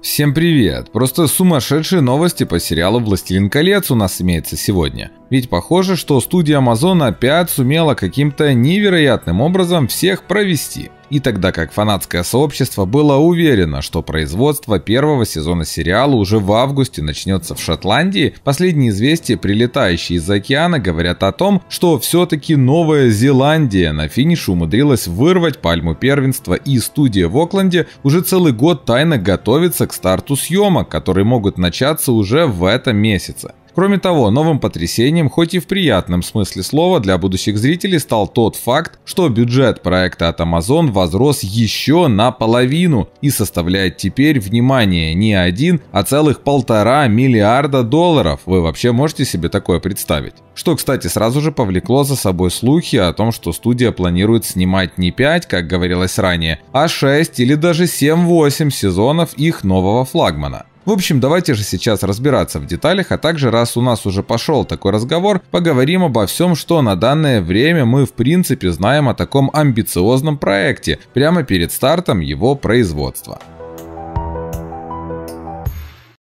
Всем привет! Просто сумасшедшие новости по сериалу «Властелин колец» у нас имеется сегодня. Ведь похоже, что студия Amazon опять сумела каким-то невероятным образом всех провести и тогда как фанатское сообщество было уверено, что производство первого сезона сериала уже в августе начнется в Шотландии, последние известия, прилетающие из океана, говорят о том, что все-таки Новая Зеландия на финише умудрилась вырвать пальму первенства и студия в Окленде уже целый год тайно готовится к старту съемок, которые могут начаться уже в этом месяце. Кроме того, новым потрясением, хоть и в приятном смысле слова, для будущих зрителей стал тот факт, что бюджет проекта от Amazon возрос еще наполовину и составляет теперь, внимание, не один, а целых полтора миллиарда долларов. Вы вообще можете себе такое представить? Что, кстати, сразу же повлекло за собой слухи о том, что студия планирует снимать не 5, как говорилось ранее, а 6 или даже 7-8 сезонов их нового флагмана. В общем, давайте же сейчас разбираться в деталях, а также раз у нас уже пошел такой разговор, поговорим обо всем, что на данное время мы в принципе знаем о таком амбициозном проекте, прямо перед стартом его производства.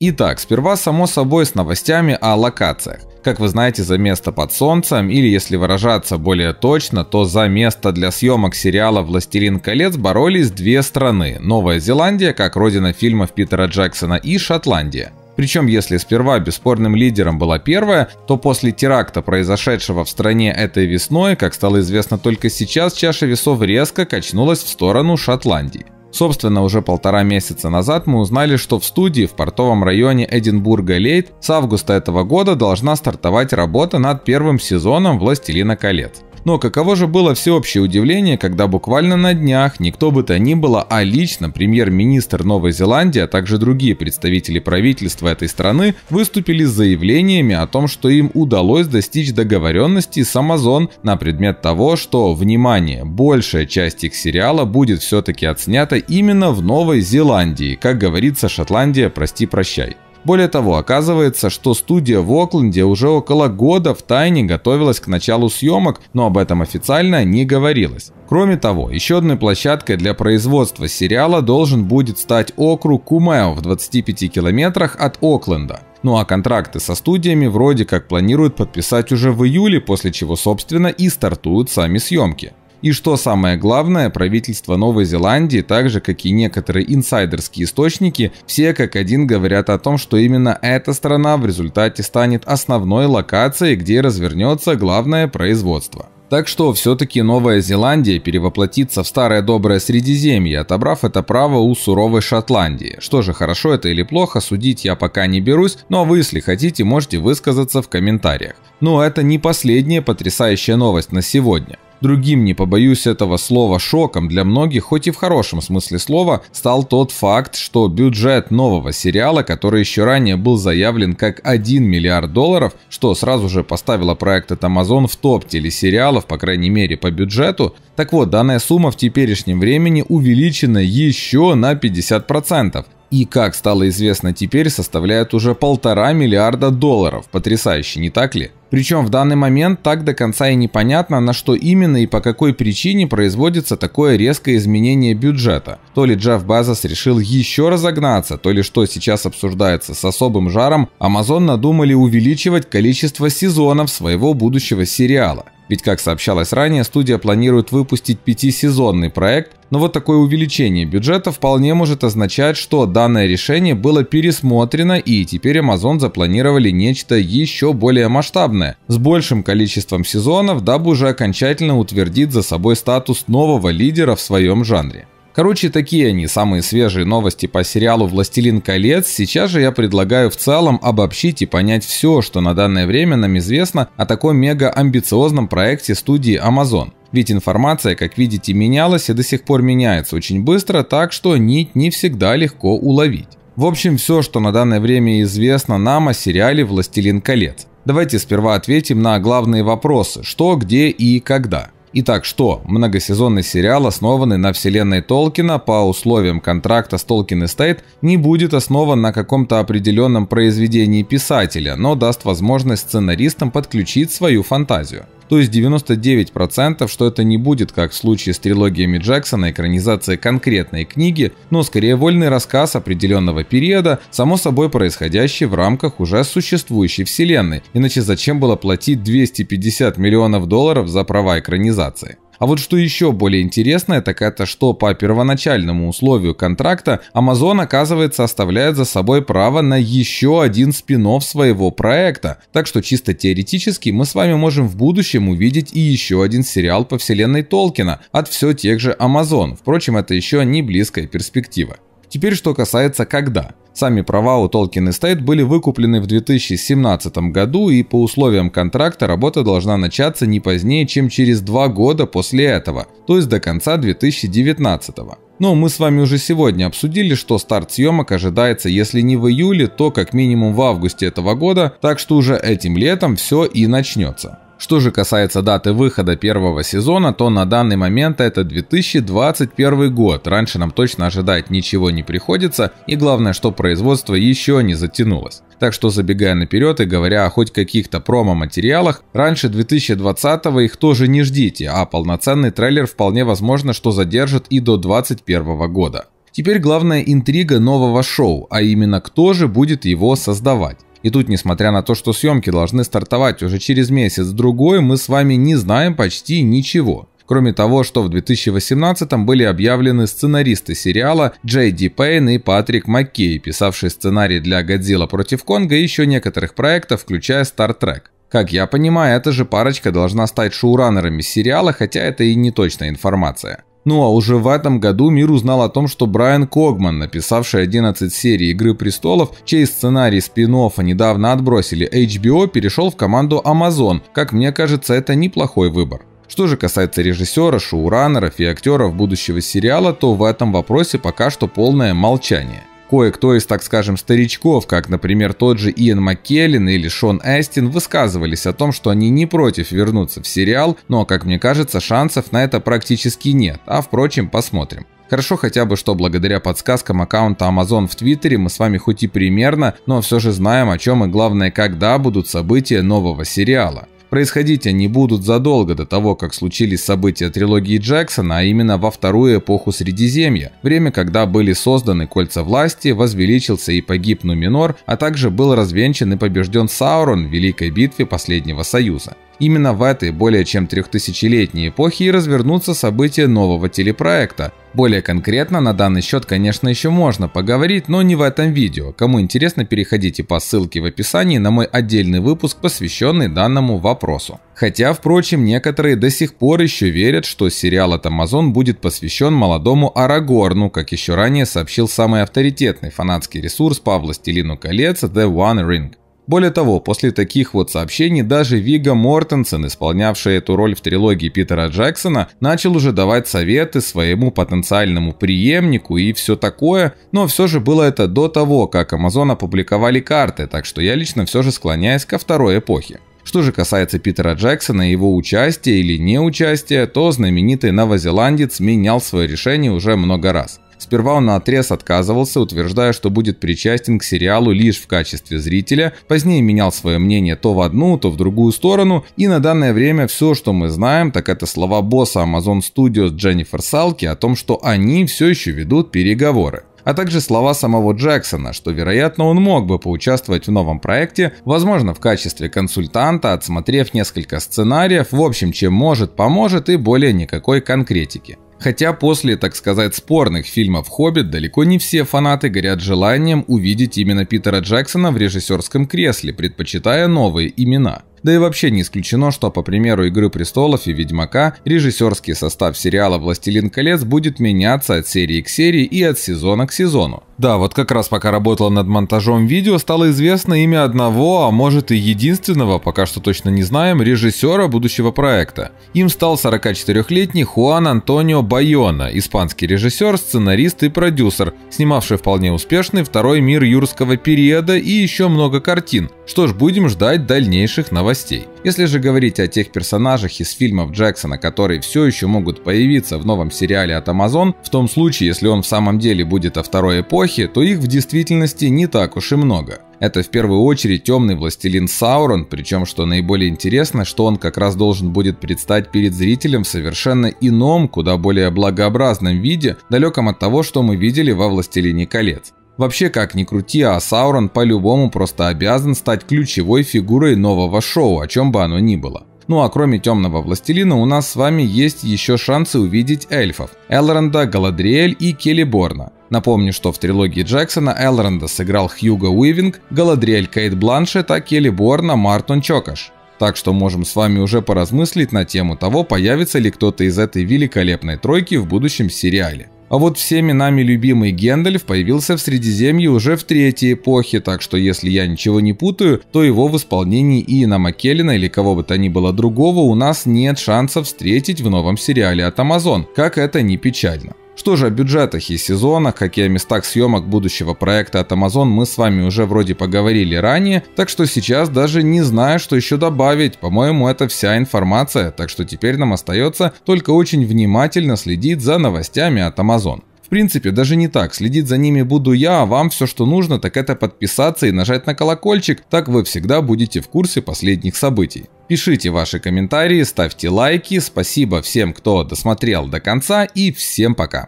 Итак, сперва само собой с новостями о локациях как вы знаете, за место под солнцем, или если выражаться более точно, то за место для съемок сериала «Властелин колец» боролись две страны – Новая Зеландия, как родина фильмов Питера Джексона, и Шотландия. Причем, если сперва бесспорным лидером была первая, то после теракта, произошедшего в стране этой весной, как стало известно только сейчас, чаша весов резко качнулась в сторону Шотландии. Собственно, уже полтора месяца назад мы узнали, что в студии в портовом районе Эдинбурга Лейт с августа этого года должна стартовать работа над первым сезоном «Властелина колец». Но каково же было всеобщее удивление, когда буквально на днях никто бы то ни было, а лично премьер-министр Новой Зеландии, а также другие представители правительства этой страны выступили с заявлениями о том, что им удалось достичь договоренности с Amazon на предмет того, что, внимание, большая часть их сериала будет все-таки отснята именно в Новой Зеландии, как говорится, Шотландия, прости-прощай. Более того, оказывается, что студия в Окленде уже около года в тайне готовилась к началу съемок, но об этом официально не говорилось. Кроме того, еще одной площадкой для производства сериала должен будет стать округ Кумео в 25 километрах от Окленда. Ну а контракты со студиями вроде как планируют подписать уже в июле, после чего, собственно, и стартуют сами съемки. И что самое главное, правительство Новой Зеландии, так же как и некоторые инсайдерские источники, все как один говорят о том, что именно эта страна в результате станет основной локацией, где развернется главное производство. Так что все-таки Новая Зеландия перевоплотится в старое доброе Средиземье, отобрав это право у суровой Шотландии. Что же, хорошо это или плохо, судить я пока не берусь, но вы, если хотите, можете высказаться в комментариях. Но ну, а это не последняя потрясающая новость на сегодня. Другим, не побоюсь этого слова, шоком для многих, хоть и в хорошем смысле слова, стал тот факт, что бюджет нового сериала, который еще ранее был заявлен как 1 миллиард долларов, что сразу же поставило проект от Amazon в топ телесериалов, по крайней мере по бюджету, так вот, данная сумма в теперешнем времени увеличена еще на 50%, и, как стало известно теперь, составляет уже полтора миллиарда долларов. Потрясающе, не так ли? Причем в данный момент так до конца и непонятно, на что именно и по какой причине производится такое резкое изменение бюджета. То ли Джефф Безос решил еще разогнаться, то ли что сейчас обсуждается с особым жаром, Amazon надумали увеличивать количество сезонов своего будущего сериала. Ведь, как сообщалось ранее, студия планирует выпустить пятисезонный проект, но вот такое увеличение бюджета вполне может означать, что данное решение было пересмотрено и теперь Amazon запланировали нечто еще более масштабное, с большим количеством сезонов, дабы уже окончательно утвердить за собой статус нового лидера в своем жанре. Короче, такие они, самые свежие новости по сериалу «Властелин колец». Сейчас же я предлагаю в целом обобщить и понять все, что на данное время нам известно о таком мега-амбициозном проекте студии Amazon. Ведь информация, как видите, менялась и до сих пор меняется очень быстро, так что нить не всегда легко уловить. В общем, все, что на данное время известно нам о сериале «Властелин колец». Давайте сперва ответим на главные вопросы – что, где и когда. Итак, что? Многосезонный сериал, основанный на вселенной Толкина по условиям контракта с Толкин Эстейт, не будет основан на каком-то определенном произведении писателя, но даст возможность сценаристам подключить свою фантазию. То есть 99%, что это не будет, как в случае с трилогиями Джексона, экранизация конкретной книги, но скорее вольный рассказ определенного периода, само собой происходящий в рамках уже существующей вселенной, иначе зачем было платить 250 миллионов долларов за права экранизации? А вот что еще более интересное, так это, что по первоначальному условию контракта Amazon, оказывается, оставляет за собой право на еще один спин своего проекта. Так что чисто теоретически мы с вами можем в будущем увидеть и еще один сериал по вселенной Толкина от все тех же Amazon. Впрочем, это еще не близкая перспектива. Теперь, что касается когда. Сами права у Tolkien Estate были выкуплены в 2017 году, и по условиям контракта работа должна начаться не позднее, чем через два года после этого, то есть до конца 2019. Но мы с вами уже сегодня обсудили, что старт съемок ожидается, если не в июле, то как минимум в августе этого года, так что уже этим летом все и начнется. Что же касается даты выхода первого сезона, то на данный момент это 2021 год. Раньше нам точно ожидать ничего не приходится, и главное, что производство еще не затянулось. Так что забегая наперед и говоря о хоть каких-то промо-материалах, раньше 2020 их тоже не ждите, а полноценный трейлер вполне возможно, что задержит и до 2021 года. Теперь главная интрига нового шоу, а именно кто же будет его создавать. И тут, несмотря на то, что съемки должны стартовать уже через месяц-другой, мы с вами не знаем почти ничего. Кроме того, что в 2018 были объявлены сценаристы сериала Джей Ди Пейн и Патрик Маккей, писавшие сценарий для «Годзилла против Конга» и еще некоторых проектов, включая «Стар Трек». Как я понимаю, эта же парочка должна стать шоураннерами сериала, хотя это и не точная информация. Ну а уже в этом году мир узнал о том, что Брайан Когман, написавший 11 серий «Игры престолов», чей сценарий спин недавно отбросили HBO, перешел в команду Amazon. Как мне кажется, это неплохой выбор. Что же касается режиссера, шоураннеров и актеров будущего сериала, то в этом вопросе пока что полное молчание. Кое-кто из, так скажем, старичков, как, например, тот же Иэн Маккеллен или Шон Эстин, высказывались о том, что они не против вернуться в сериал, но, как мне кажется, шансов на это практически нет, а, впрочем, посмотрим. Хорошо хотя бы, что благодаря подсказкам аккаунта Amazon в Твиттере мы с вами хоть и примерно, но все же знаем, о чем и главное, когда будут события нового сериала. Происходить они будут задолго до того, как случились события трилогии Джексона, а именно во вторую эпоху Средиземья, время, когда были созданы кольца власти, возвеличился и погиб Нуминор, а также был развенчан и побежден Саурон в Великой битве Последнего Союза. Именно в этой более чем трехтысячелетней эпохе и развернутся события нового телепроекта. Более конкретно на данный счет, конечно, еще можно поговорить, но не в этом видео. Кому интересно, переходите по ссылке в описании на мой отдельный выпуск, посвященный данному вопросу. Хотя, впрочем, некоторые до сих пор еще верят, что сериал от Amazon будет посвящен молодому Арагорну, ну, как еще ранее сообщил самый авторитетный фанатский ресурс по «Властелину колец» The One Ring. Более того, после таких вот сообщений даже Вига Мортенсен, исполнявший эту роль в трилогии Питера Джексона, начал уже давать советы своему потенциальному преемнику и все такое, но все же было это до того, как Amazon опубликовали карты, так что я лично все же склоняюсь ко второй эпохе. Что же касается Питера Джексона и его участия или неучастия, то знаменитый новозеландец менял свое решение уже много раз. Сперва он на отрез отказывался, утверждая, что будет причастен к сериалу лишь в качестве зрителя, позднее менял свое мнение то в одну, то в другую сторону, и на данное время все, что мы знаем, так это слова босса Amazon Studios Дженнифер Салки о том, что они все еще ведут переговоры а также слова самого Джексона, что, вероятно, он мог бы поучаствовать в новом проекте, возможно, в качестве консультанта, отсмотрев несколько сценариев, в общем, чем может, поможет и более никакой конкретики. Хотя после, так сказать, спорных фильмов «Хоббит» далеко не все фанаты горят желанием увидеть именно Питера Джексона в режиссерском кресле, предпочитая новые имена – да и вообще не исключено, что по примеру «Игры престолов» и «Ведьмака» режиссерский состав сериала «Властелин колец» будет меняться от серии к серии и от сезона к сезону. Да, вот как раз пока работала над монтажом видео, стало известно имя одного, а может и единственного, пока что точно не знаем, режиссера будущего проекта. Им стал 44-летний Хуан Антонио Байона, испанский режиссер, сценарист и продюсер, снимавший вполне успешный второй мир юрского периода и еще много картин, что ж, будем ждать дальнейших новостей. Если же говорить о тех персонажах из фильмов Джексона, которые все еще могут появиться в новом сериале от Amazon, в том случае, если он в самом деле будет о второй эпохе, то их в действительности не так уж и много. Это в первую очередь темный властелин Саурон, причем что наиболее интересно, что он как раз должен будет предстать перед зрителем в совершенно ином, куда более благообразном виде, далеком от того, что мы видели во «Властелине колец». Вообще, как ни крути, а Саурон по-любому просто обязан стать ключевой фигурой нового шоу, о чем бы оно ни было. Ну а кроме Темного Властелина у нас с вами есть еще шансы увидеть эльфов – Элронда, Галадриэль и Келиборна. Напомню, что в трилогии Джексона Элронда сыграл Хьюго Уивинг, Галадриэль Кейт Бланшет, а Келиборна Мартон Чокаш. Так что можем с вами уже поразмыслить на тему того, появится ли кто-то из этой великолепной тройки в будущем сериале. А вот всеми нами любимый Гендальф появился в Средиземье уже в третьей эпохе, так что если я ничего не путаю, то его в исполнении Иена Маккеллина или кого бы то ни было другого у нас нет шансов встретить в новом сериале от Amazon, как это не печально. Что же о бюджетах и сезонах, как и о местах съемок будущего проекта от Amazon мы с вами уже вроде поговорили ранее, так что сейчас даже не знаю, что еще добавить. По-моему, это вся информация, так что теперь нам остается только очень внимательно следить за новостями от Amazon. В принципе, даже не так. Следить за ними буду я, а вам все, что нужно, так это подписаться и нажать на колокольчик, так вы всегда будете в курсе последних событий. Пишите ваши комментарии, ставьте лайки, спасибо всем, кто досмотрел до конца и всем пока.